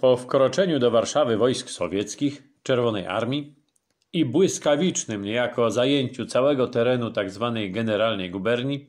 Po wkroczeniu do Warszawy wojsk sowieckich, Czerwonej Armii i błyskawicznym niejako zajęciu całego terenu tzw. Tak generalnej guberni,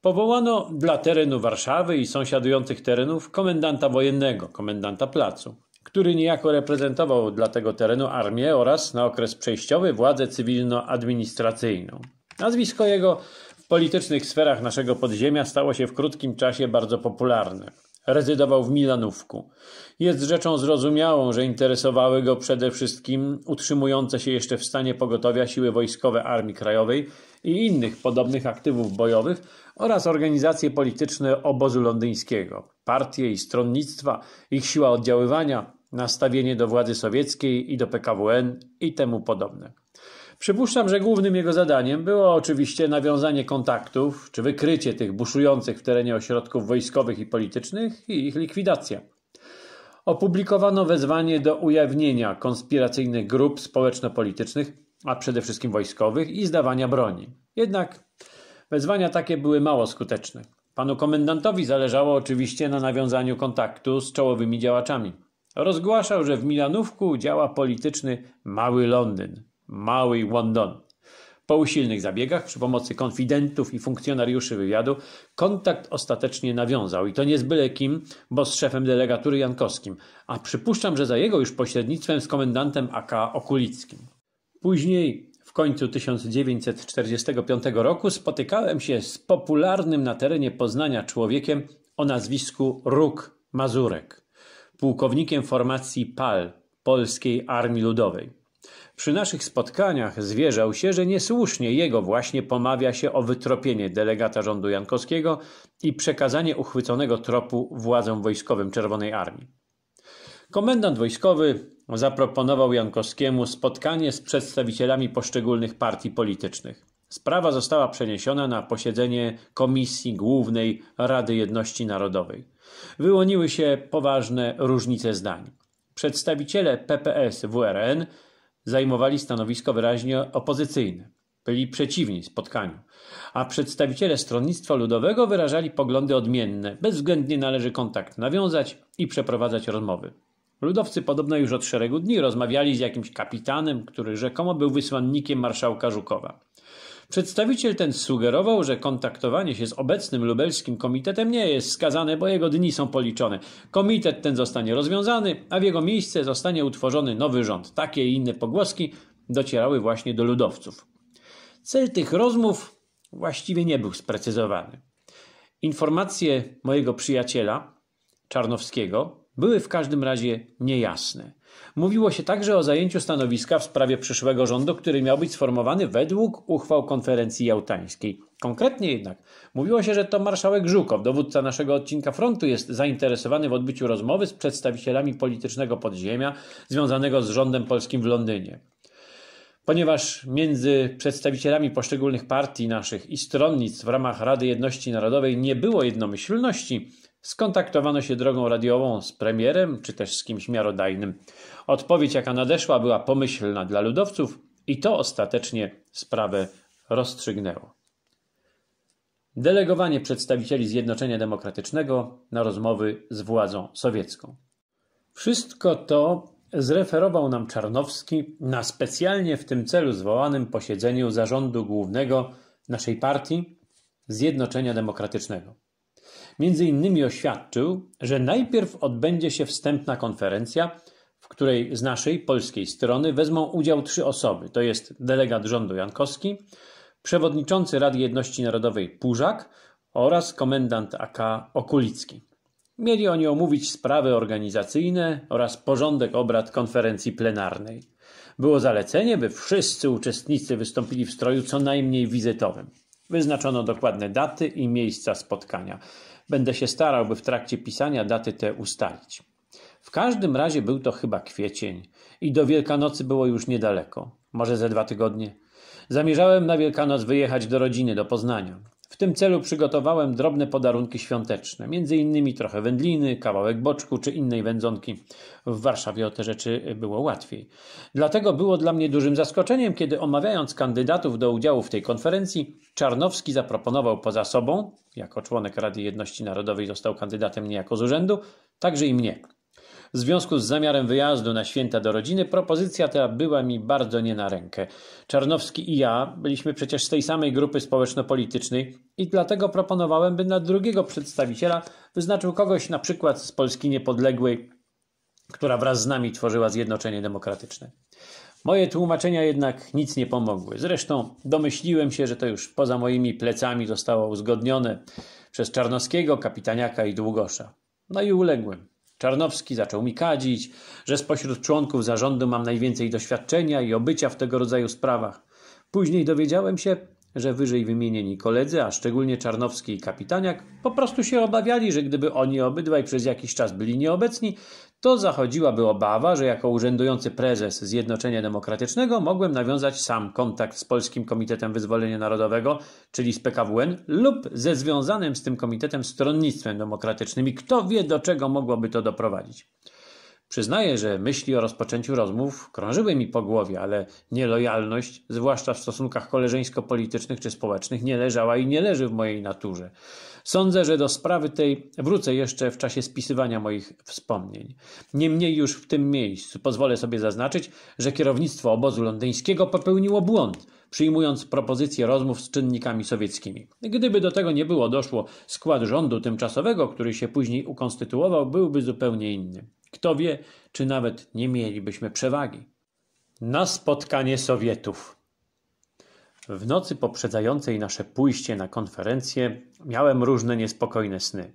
powołano dla terenu Warszawy i sąsiadujących terenów komendanta wojennego, komendanta placu, który niejako reprezentował dla tego terenu armię oraz na okres przejściowy władzę cywilno-administracyjną. Nazwisko jego w politycznych sferach naszego podziemia stało się w krótkim czasie bardzo popularne. Rezydował w Milanówku. Jest rzeczą zrozumiałą, że interesowały go przede wszystkim utrzymujące się jeszcze w stanie pogotowia siły wojskowe Armii Krajowej i innych podobnych aktywów bojowych oraz organizacje polityczne obozu londyńskiego, partie i stronnictwa, ich siła oddziaływania, nastawienie do władzy sowieckiej i do PKWN i temu podobne. Przypuszczam, że głównym jego zadaniem było oczywiście nawiązanie kontaktów czy wykrycie tych buszujących w terenie ośrodków wojskowych i politycznych i ich likwidacja. Opublikowano wezwanie do ujawnienia konspiracyjnych grup społeczno-politycznych, a przede wszystkim wojskowych i zdawania broni. Jednak wezwania takie były mało skuteczne. Panu komendantowi zależało oczywiście na nawiązaniu kontaktu z czołowymi działaczami. Rozgłaszał, że w Milanówku działa polityczny Mały Londyn mały Łondon. Po usilnych zabiegach przy pomocy konfidentów i funkcjonariuszy wywiadu kontakt ostatecznie nawiązał i to nie z byle kim, bo z szefem delegatury Jankowskim, a przypuszczam, że za jego już pośrednictwem z komendantem AK Okulickim. Później w końcu 1945 roku spotykałem się z popularnym na terenie Poznania człowiekiem o nazwisku Róg Mazurek, pułkownikiem formacji PAL Polskiej Armii Ludowej. Przy naszych spotkaniach zwierzał się, że niesłusznie jego właśnie pomawia się o wytropienie delegata rządu Jankowskiego i przekazanie uchwyconego tropu władzom wojskowym Czerwonej Armii. Komendant wojskowy zaproponował Jankowskiemu spotkanie z przedstawicielami poszczególnych partii politycznych. Sprawa została przeniesiona na posiedzenie Komisji Głównej Rady Jedności Narodowej. Wyłoniły się poważne różnice zdań. Przedstawiciele PPS WRN zajmowali stanowisko wyraźnie opozycyjne. Byli przeciwni spotkaniu, a przedstawiciele Stronnictwa Ludowego wyrażali poglądy odmienne. Bezwzględnie należy kontakt nawiązać i przeprowadzać rozmowy. Ludowcy podobno już od szeregu dni rozmawiali z jakimś kapitanem, który rzekomo był wysłannikiem marszałka Żukowa. Przedstawiciel ten sugerował, że kontaktowanie się z obecnym lubelskim komitetem nie jest skazane, bo jego dni są policzone. Komitet ten zostanie rozwiązany, a w jego miejsce zostanie utworzony nowy rząd. Takie i inne pogłoski docierały właśnie do ludowców. Cel tych rozmów właściwie nie był sprecyzowany. Informacje mojego przyjaciela Czarnowskiego były w każdym razie niejasne. Mówiło się także o zajęciu stanowiska w sprawie przyszłego rządu, który miał być sformowany według uchwał konferencji jałtańskiej. Konkretnie jednak mówiło się, że to marszałek Żukow, dowódca naszego odcinka frontu, jest zainteresowany w odbyciu rozmowy z przedstawicielami politycznego podziemia związanego z rządem polskim w Londynie. Ponieważ między przedstawicielami poszczególnych partii naszych i stronnictw w ramach Rady Jedności Narodowej nie było jednomyślności, Skontaktowano się drogą radiową z premierem czy też z kimś miarodajnym. Odpowiedź, jaka nadeszła, była pomyślna dla ludowców i to ostatecznie sprawę rozstrzygnęło. Delegowanie przedstawicieli Zjednoczenia Demokratycznego na rozmowy z władzą sowiecką. Wszystko to zreferował nam Czarnowski na specjalnie w tym celu zwołanym posiedzeniu zarządu głównego naszej partii Zjednoczenia Demokratycznego. Między innymi oświadczył, że najpierw odbędzie się wstępna konferencja, w której z naszej polskiej strony wezmą udział trzy osoby. To jest delegat rządu Jankowski, przewodniczący Rady Jedności Narodowej Pużak oraz komendant AK Okulicki. Mieli oni omówić sprawy organizacyjne oraz porządek obrad konferencji plenarnej. Było zalecenie, by wszyscy uczestnicy wystąpili w stroju co najmniej wizytowym. Wyznaczono dokładne daty i miejsca spotkania. Będę się starał, by w trakcie pisania daty te ustalić. W każdym razie był to chyba kwiecień i do Wielkanocy było już niedaleko, może ze dwa tygodnie. Zamierzałem na Wielkanoc wyjechać do rodziny, do Poznania tym celu przygotowałem drobne podarunki świąteczne, między innymi trochę wędliny, kawałek boczku czy innej wędzonki. W Warszawie o te rzeczy było łatwiej. Dlatego było dla mnie dużym zaskoczeniem, kiedy omawiając kandydatów do udziału w tej konferencji, Czarnowski zaproponował poza sobą, jako członek Rady Jedności Narodowej został kandydatem niejako z urzędu, także i mnie. W związku z zamiarem wyjazdu na święta do rodziny, propozycja ta była mi bardzo nie na rękę. Czarnowski i ja byliśmy przecież z tej samej grupy społeczno-politycznej i dlatego proponowałem, by na drugiego przedstawiciela wyznaczył kogoś na przykład z Polski Niepodległej, która wraz z nami tworzyła Zjednoczenie Demokratyczne. Moje tłumaczenia jednak nic nie pomogły. Zresztą domyśliłem się, że to już poza moimi plecami zostało uzgodnione przez Czarnowskiego, Kapitaniaka i Długosza. No i uległem. Czarnowski zaczął mi kadzić, że spośród członków zarządu mam najwięcej doświadczenia i obycia w tego rodzaju sprawach. Później dowiedziałem się, że wyżej wymienieni koledzy, a szczególnie Czarnowski i Kapitaniak, po prostu się obawiali, że gdyby oni obydwaj przez jakiś czas byli nieobecni, to zachodziłaby obawa, że jako urzędujący prezes Zjednoczenia Demokratycznego mogłem nawiązać sam kontakt z Polskim Komitetem Wyzwolenia Narodowego, czyli z PKWN, lub ze związanym z tym komitetem stronnictwem demokratycznym i kto wie, do czego mogłoby to doprowadzić. Przyznaję, że myśli o rozpoczęciu rozmów krążyły mi po głowie, ale nielojalność, zwłaszcza w stosunkach koleżeńsko-politycznych czy społecznych, nie leżała i nie leży w mojej naturze. Sądzę, że do sprawy tej wrócę jeszcze w czasie spisywania moich wspomnień. Niemniej już w tym miejscu pozwolę sobie zaznaczyć, że kierownictwo obozu londyńskiego popełniło błąd, przyjmując propozycję rozmów z czynnikami sowieckimi. Gdyby do tego nie było doszło, skład rządu tymczasowego, który się później ukonstytuował, byłby zupełnie inny. Kto wie, czy nawet nie mielibyśmy przewagi. Na spotkanie Sowietów. W nocy poprzedzającej nasze pójście na konferencję miałem różne niespokojne sny.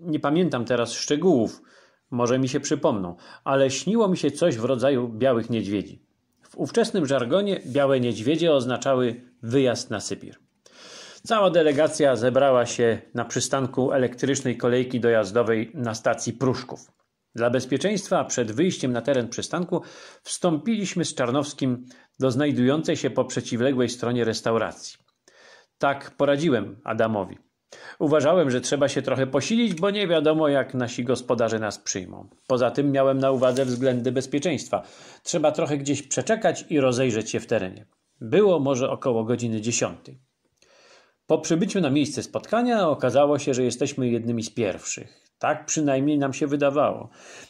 Nie pamiętam teraz szczegółów, może mi się przypomną, ale śniło mi się coś w rodzaju białych niedźwiedzi. W ówczesnym żargonie białe niedźwiedzie oznaczały wyjazd na Sypir. Cała delegacja zebrała się na przystanku elektrycznej kolejki dojazdowej na stacji Pruszków. Dla bezpieczeństwa przed wyjściem na teren przystanku wstąpiliśmy z Czarnowskim do znajdującej się po przeciwległej stronie restauracji. Tak poradziłem Adamowi. Uważałem, że trzeba się trochę posilić, bo nie wiadomo, jak nasi gospodarze nas przyjmą. Poza tym miałem na uwadze względy bezpieczeństwa. Trzeba trochę gdzieś przeczekać i rozejrzeć się w terenie. Było może około godziny dziesiątej. Po przybyciu na miejsce spotkania okazało się, że jesteśmy jednymi z pierwszych. Tak przynajmniej nam się wydawało.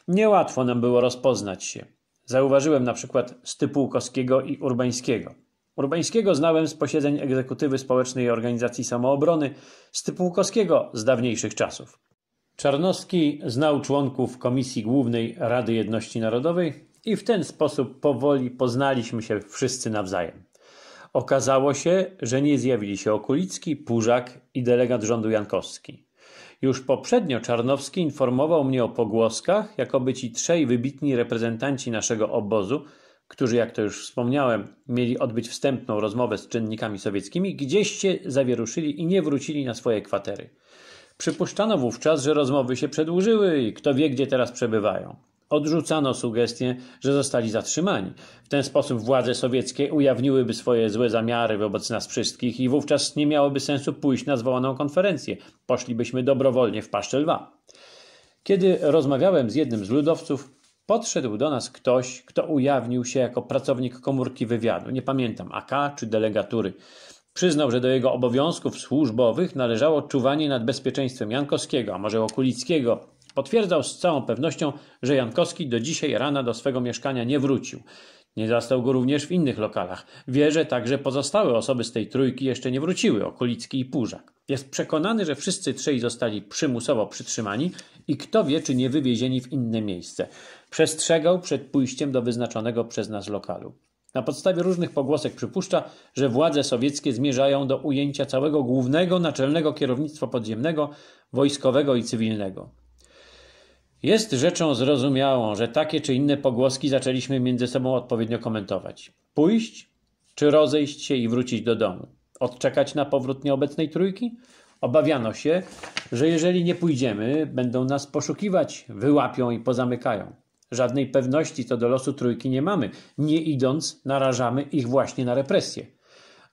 Niełatwo nam było rozpoznać się. Zauważyłem na przykład Stypułkowskiego i Urbańskiego. Urbańskiego znałem z posiedzeń egzekutywy społecznej organizacji samoobrony, Stypułkowskiego z dawniejszych czasów. Czarnowski znał członków Komisji Głównej Rady Jedności Narodowej i w ten sposób powoli poznaliśmy się wszyscy nawzajem. Okazało się, że nie zjawili się Okulicki, Pużak i delegat rządu Jankowski. Już poprzednio Czarnowski informował mnie o pogłoskach, jakoby ci trzej wybitni reprezentanci naszego obozu, którzy, jak to już wspomniałem, mieli odbyć wstępną rozmowę z czynnikami sowieckimi, gdzieś się zawieruszyli i nie wrócili na swoje kwatery. Przypuszczano wówczas, że rozmowy się przedłużyły i kto wie, gdzie teraz przebywają. Odrzucano sugestie, że zostali zatrzymani. W ten sposób władze sowieckie ujawniłyby swoje złe zamiary wobec nas wszystkich i wówczas nie miałoby sensu pójść na zwołaną konferencję. Poszlibyśmy dobrowolnie w paszczę lwa. Kiedy rozmawiałem z jednym z ludowców, podszedł do nas ktoś, kto ujawnił się jako pracownik komórki wywiadu, nie pamiętam AK czy delegatury. Przyznał, że do jego obowiązków służbowych należało czuwanie nad bezpieczeństwem Jankowskiego, a może Okulickiego, Potwierdzał z całą pewnością, że Jankowski do dzisiaj rana do swego mieszkania nie wrócił. Nie zastał go również w innych lokalach. Wie, że także pozostałe osoby z tej trójki jeszcze nie wróciły, Okulicki i Purzak. Jest przekonany, że wszyscy trzej zostali przymusowo przytrzymani i kto wie, czy nie wywiezieni w inne miejsce. Przestrzegał przed pójściem do wyznaczonego przez nas lokalu. Na podstawie różnych pogłosek przypuszcza, że władze sowieckie zmierzają do ujęcia całego głównego naczelnego kierownictwa podziemnego, wojskowego i cywilnego. Jest rzeczą zrozumiałą, że takie czy inne pogłoski zaczęliśmy między sobą odpowiednio komentować. Pójść czy rozejść się i wrócić do domu? Odczekać na powrót nieobecnej trójki? Obawiano się, że jeżeli nie pójdziemy, będą nas poszukiwać, wyłapią i pozamykają. Żadnej pewności co do losu trójki nie mamy. Nie idąc, narażamy ich właśnie na represje.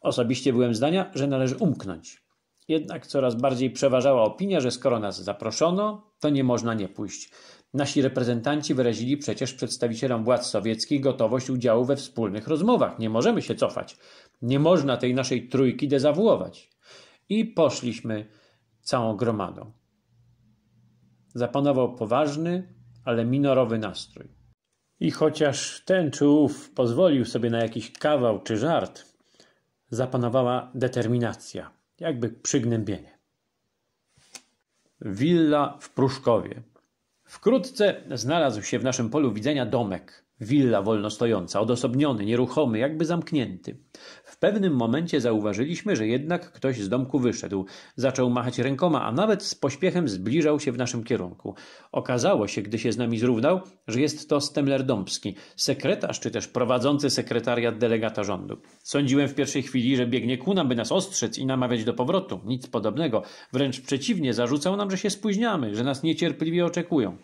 Osobiście byłem zdania, że należy umknąć. Jednak coraz bardziej przeważała opinia, że skoro nas zaproszono, to nie można nie pójść. Nasi reprezentanci wyrazili przecież przedstawicielom władz sowieckich gotowość udziału we wspólnych rozmowach. Nie możemy się cofać. Nie można tej naszej trójki dezawuować. I poszliśmy całą gromadą. Zapanował poważny, ale minorowy nastrój. I chociaż ten czy ów pozwolił sobie na jakiś kawał czy żart, zapanowała determinacja jakby przygnębienie. Willa w Pruszkowie. Wkrótce znalazł się w naszym polu widzenia domek, Willa wolno stojąca, odosobniony, nieruchomy, jakby zamknięty. W pewnym momencie zauważyliśmy, że jednak ktoś z domku wyszedł. Zaczął machać rękoma, a nawet z pośpiechem zbliżał się w naszym kierunku. Okazało się, gdy się z nami zrównał, że jest to Stemler Dąbski, sekretarz czy też prowadzący sekretariat delegata rządu. Sądziłem w pierwszej chwili, że biegnie ku nam, by nas ostrzec i namawiać do powrotu. Nic podobnego. Wręcz przeciwnie, zarzucał nam, że się spóźniamy, że nas niecierpliwie oczekują.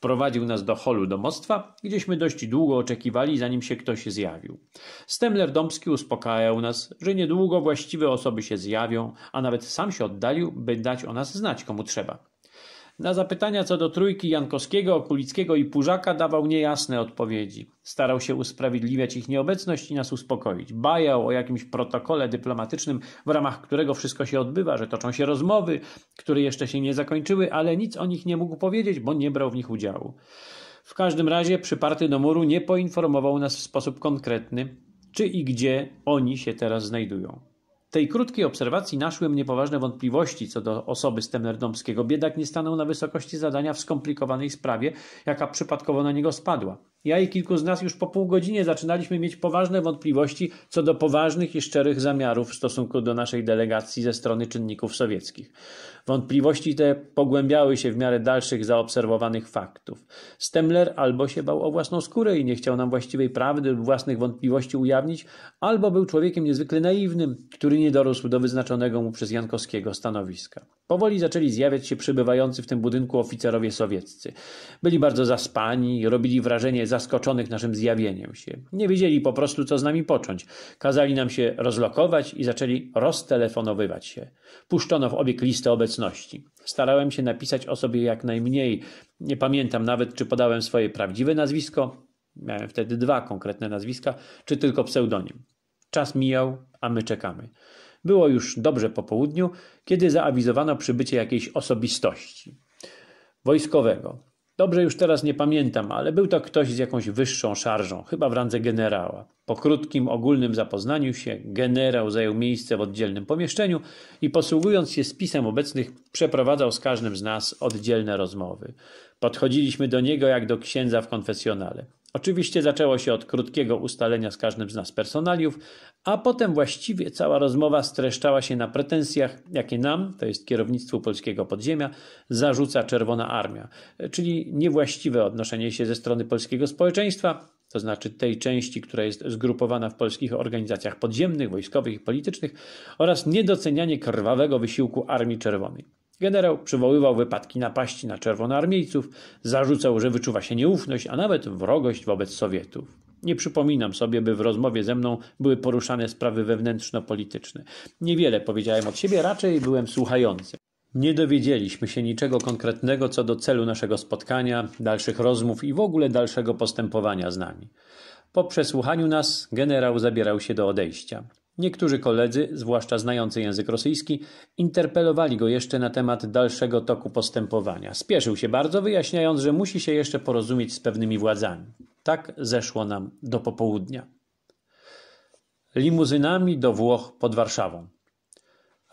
Wprowadził nas do holu domostwa, gdzieśmy dość długo oczekiwali, zanim się ktoś zjawił. Stemler Domski uspokajał nas, że niedługo właściwe osoby się zjawią, a nawet sam się oddalił, by dać o nas znać komu trzeba. Na zapytania co do trójki Jankowskiego, Okulickiego i Pużaka dawał niejasne odpowiedzi. Starał się usprawiedliwiać ich nieobecność i nas uspokoić. Bajał o jakimś protokole dyplomatycznym, w ramach którego wszystko się odbywa, że toczą się rozmowy, które jeszcze się nie zakończyły, ale nic o nich nie mógł powiedzieć, bo nie brał w nich udziału. W każdym razie przyparty do muru nie poinformował nas w sposób konkretny, czy i gdzie oni się teraz znajdują tej krótkiej obserwacji naszły mnie poważne wątpliwości co do osoby Stemnerdomskiego. Biedak nie stanął na wysokości zadania w skomplikowanej sprawie, jaka przypadkowo na niego spadła. Ja i kilku z nas już po pół godzinie zaczynaliśmy mieć poważne wątpliwości co do poważnych i szczerych zamiarów w stosunku do naszej delegacji ze strony czynników sowieckich. Wątpliwości te pogłębiały się w miarę dalszych zaobserwowanych faktów. Stemler albo się bał o własną skórę i nie chciał nam właściwej prawdy lub własnych wątpliwości ujawnić, albo był człowiekiem niezwykle naiwnym, który nie dorósł do wyznaczonego mu przez Jankowskiego stanowiska. Powoli zaczęli zjawiać się przybywający w tym budynku oficerowie sowieccy. Byli bardzo zaspani, robili wrażenie zaskoczonych naszym zjawieniem się. Nie wiedzieli po prostu, co z nami począć. Kazali nam się rozlokować i zaczęli roztelefonowywać się. Puszczono w obieg listę obecności. Starałem się napisać o sobie jak najmniej. Nie pamiętam nawet, czy podałem swoje prawdziwe nazwisko. Miałem wtedy dwa konkretne nazwiska, czy tylko pseudonim. Czas mijał, a my czekamy. Było już dobrze po południu, kiedy zaawizowano przybycie jakiejś osobistości wojskowego. Dobrze już teraz nie pamiętam, ale był to ktoś z jakąś wyższą szarżą, chyba w randze generała. Po krótkim ogólnym zapoznaniu się generał zajął miejsce w oddzielnym pomieszczeniu i posługując się spisem obecnych, przeprowadzał z każdym z nas oddzielne rozmowy. Podchodziliśmy do niego jak do księdza w konfesjonale. Oczywiście zaczęło się od krótkiego ustalenia z każdym z nas personaliów, a potem właściwie cała rozmowa streszczała się na pretensjach, jakie nam, to jest kierownictwu polskiego podziemia, zarzuca Czerwona Armia, czyli niewłaściwe odnoszenie się ze strony polskiego społeczeństwa, to znaczy tej części, która jest zgrupowana w polskich organizacjach podziemnych, wojskowych i politycznych, oraz niedocenianie krwawego wysiłku Armii Czerwonej. Generał przywoływał wypadki napaści na czerwonoarmiejców, zarzucał, że wyczuwa się nieufność, a nawet wrogość wobec Sowietów. Nie przypominam sobie, by w rozmowie ze mną były poruszane sprawy wewnętrzno-polityczne. Niewiele powiedziałem od siebie, raczej byłem słuchający. Nie dowiedzieliśmy się niczego konkretnego co do celu naszego spotkania, dalszych rozmów i w ogóle dalszego postępowania z nami. Po przesłuchaniu nas generał zabierał się do odejścia. Niektórzy koledzy, zwłaszcza znający język rosyjski, interpelowali go jeszcze na temat dalszego toku postępowania. Spieszył się bardzo, wyjaśniając, że musi się jeszcze porozumieć z pewnymi władzami. Tak zeszło nam do popołudnia. Limuzynami do Włoch pod Warszawą.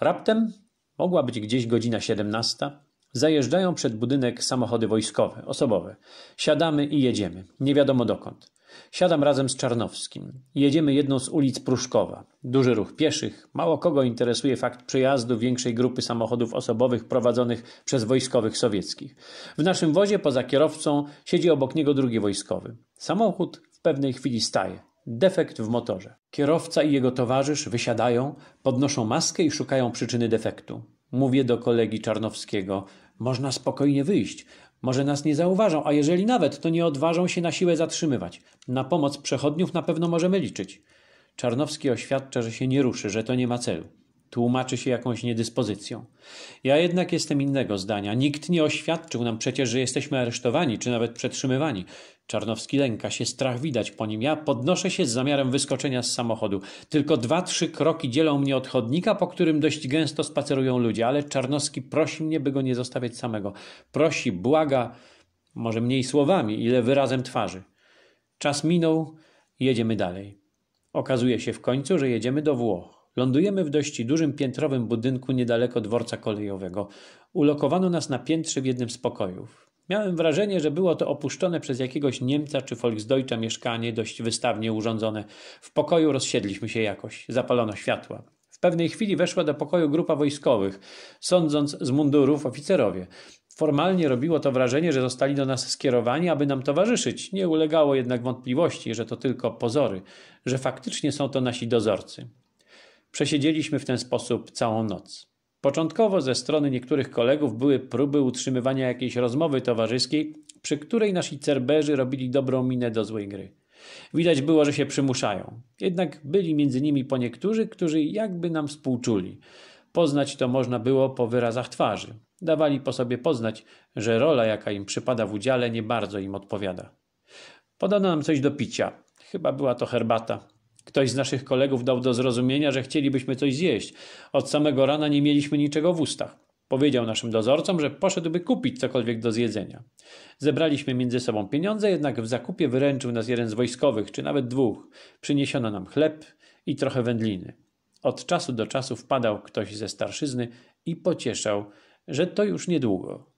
Raptem mogła być gdzieś godzina 17. Zajeżdżają przed budynek samochody wojskowe, osobowe. Siadamy i jedziemy, nie wiadomo dokąd. Siadam razem z Czarnowskim. Jedziemy jedną z ulic Pruszkowa. Duży ruch pieszych. Mało kogo interesuje fakt przejazdu większej grupy samochodów osobowych prowadzonych przez wojskowych sowieckich. W naszym wozie poza kierowcą siedzi obok niego drugi wojskowy. Samochód w pewnej chwili staje. Defekt w motorze. Kierowca i jego towarzysz wysiadają, podnoszą maskę i szukają przyczyny defektu. Mówię do kolegi Czarnowskiego. Można spokojnie wyjść. Może nas nie zauważą, a jeżeli nawet, to nie odważą się na siłę zatrzymywać. Na pomoc przechodniów na pewno możemy liczyć. Czarnowski oświadcza, że się nie ruszy, że to nie ma celu tłumaczy się jakąś niedyspozycją. Ja jednak jestem innego zdania. Nikt nie oświadczył nam przecież, że jesteśmy aresztowani czy nawet przetrzymywani. Czarnowski lęka się, strach widać po nim. Ja podnoszę się z zamiarem wyskoczenia z samochodu. Tylko dwa, trzy kroki dzielą mnie od chodnika, po którym dość gęsto spacerują ludzie, ale Czarnowski prosi mnie, by go nie zostawiać samego. Prosi, błaga, może mniej słowami, ile wyrazem twarzy. Czas minął, jedziemy dalej. Okazuje się w końcu, że jedziemy do Włoch. Lądujemy w dość dużym piętrowym budynku niedaleko dworca kolejowego. Ulokowano nas na piętrze w jednym z pokojów. Miałem wrażenie, że było to opuszczone przez jakiegoś Niemca czy Volksdeutscha mieszkanie, dość wystawnie urządzone. W pokoju rozsiedliśmy się jakoś, zapalono światła. W pewnej chwili weszła do pokoju grupa wojskowych, sądząc z mundurów oficerowie. Formalnie robiło to wrażenie, że zostali do nas skierowani, aby nam towarzyszyć. Nie ulegało jednak wątpliwości, że to tylko pozory, że faktycznie są to nasi dozorcy. Przesiedzieliśmy w ten sposób całą noc. Początkowo ze strony niektórych kolegów były próby utrzymywania jakiejś rozmowy towarzyskiej, przy której nasi cerberzy robili dobrą minę do złej gry. Widać było, że się przymuszają. Jednak byli między nimi po niektórzy, którzy jakby nam współczuli. Poznać to można było po wyrazach twarzy. Dawali po sobie poznać, że rola, jaka im przypada w udziale, nie bardzo im odpowiada. Podano nam coś do picia. Chyba była to herbata. Ktoś z naszych kolegów dał do zrozumienia, że chcielibyśmy coś zjeść. Od samego rana nie mieliśmy niczego w ustach. Powiedział naszym dozorcom, że poszedłby kupić cokolwiek do zjedzenia. Zebraliśmy między sobą pieniądze, jednak w zakupie wyręczył nas jeden z wojskowych, czy nawet dwóch. Przyniesiono nam chleb i trochę wędliny. Od czasu do czasu wpadał ktoś ze starszyzny i pocieszał, że to już niedługo.